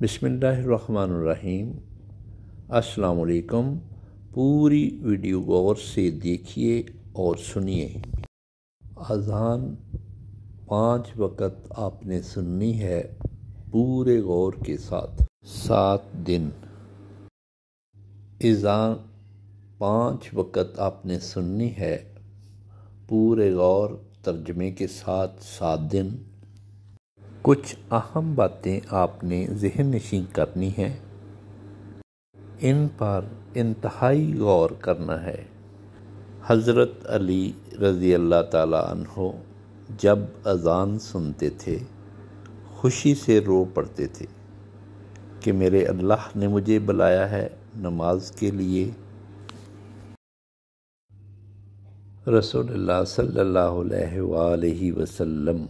बिसमीम अस्सलाम पूरी वीडियो गौर से देखिए और सुनिए अज़ान पाँच वक़्त आपने सुननी है पूरे गौर के साथ सात दिन अजान पाँच वक़्त आपने सुननी है पूरे गौर तर्जमे के साथ सात दिन कुछ अहम बातें आपने जहन नशीन करनी है इन पर इंतहाई गौर करना है हज़रत अली रज़ी अल्लाह तहो जब अजान सुनते थे खुशी से रो पड़ते थे कि मेरे अल्लाह ने मुझे बुलाया है नमाज के लिए रसोल्ला सल्लल्लाहु अलैहि वसल्लम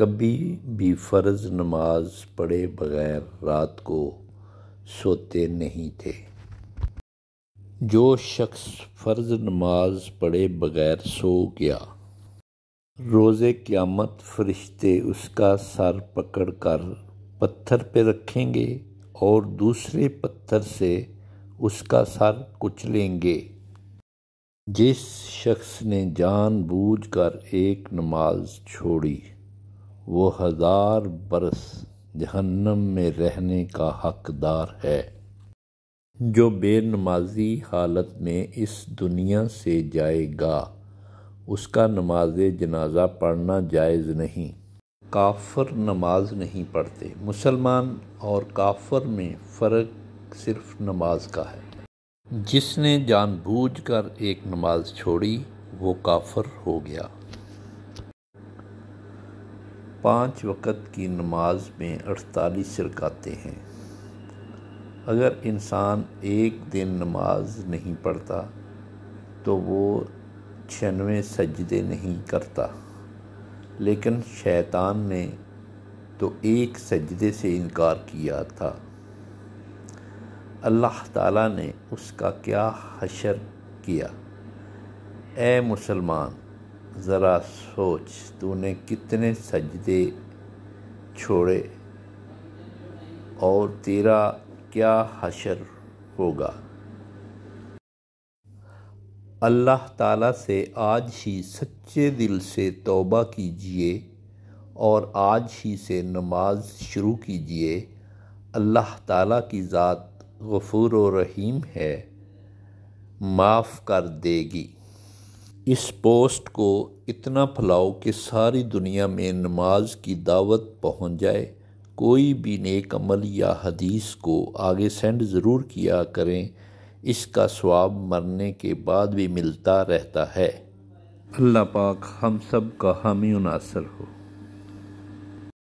कभी भी फ़र्ज़ नमाज़ पढ़े बग़ैर रात को सोते नहीं थे जो शख्स फ़र्ज़ नमाज पढ़े बग़ैर सो गया रोज़े क़्यामत फरिश्ते उसका सर पकड़ कर पत्थर पे रखेंगे और दूसरे पत्थर से उसका सर कुचलेंगे जिस शख्स ने जानबूझकर एक नमाज छोड़ी वो हज़ार बरस जहन्नम में रहने का हकदार है जो बेनमाजी हालत में इस दुनिया से जाएगा उसका नमाज जनाजा पढ़ना जायज़ नहीं काफर नमाज नहीं पढ़ते मुसलमान और काफर में फ़र्क सिर्फ नमाज का है जिसने जानबूझकर एक नमाज छोड़ी वो काफर हो गया पाँच वक़्त की नमाज में अड़तालीस रकाते हैं अगर इंसान एक दिन नमाज नहीं पढ़ता तो वो छियानवे सजदे नहीं करता लेकिन शैतान ने तो एक सजदे से इनकार किया था अल्लाह ताला ने उसका क्या हशर किया ए मुसलमान ज़रा सोच तूने कितने सजदे छोड़े और तेरा क्या हशर होगा अल्लाह ताला से आज ही सच्चे दिल से तौबा कीजिए और आज ही से नमाज शुरू कीजिए अल्लाह ताला की ज़ात गफूर रहीम है माफ़ कर देगी इस पोस्ट को इतना फैलाओ कि सारी दुनिया में नमाज की दावत पहुंच जाए कोई भी नेक अमल या हदीस को आगे सेंड ज़रूर किया करें इसका स्वाब मरने के बाद भी मिलता रहता है अल्लाह पाक हम सब का हामी नासर हो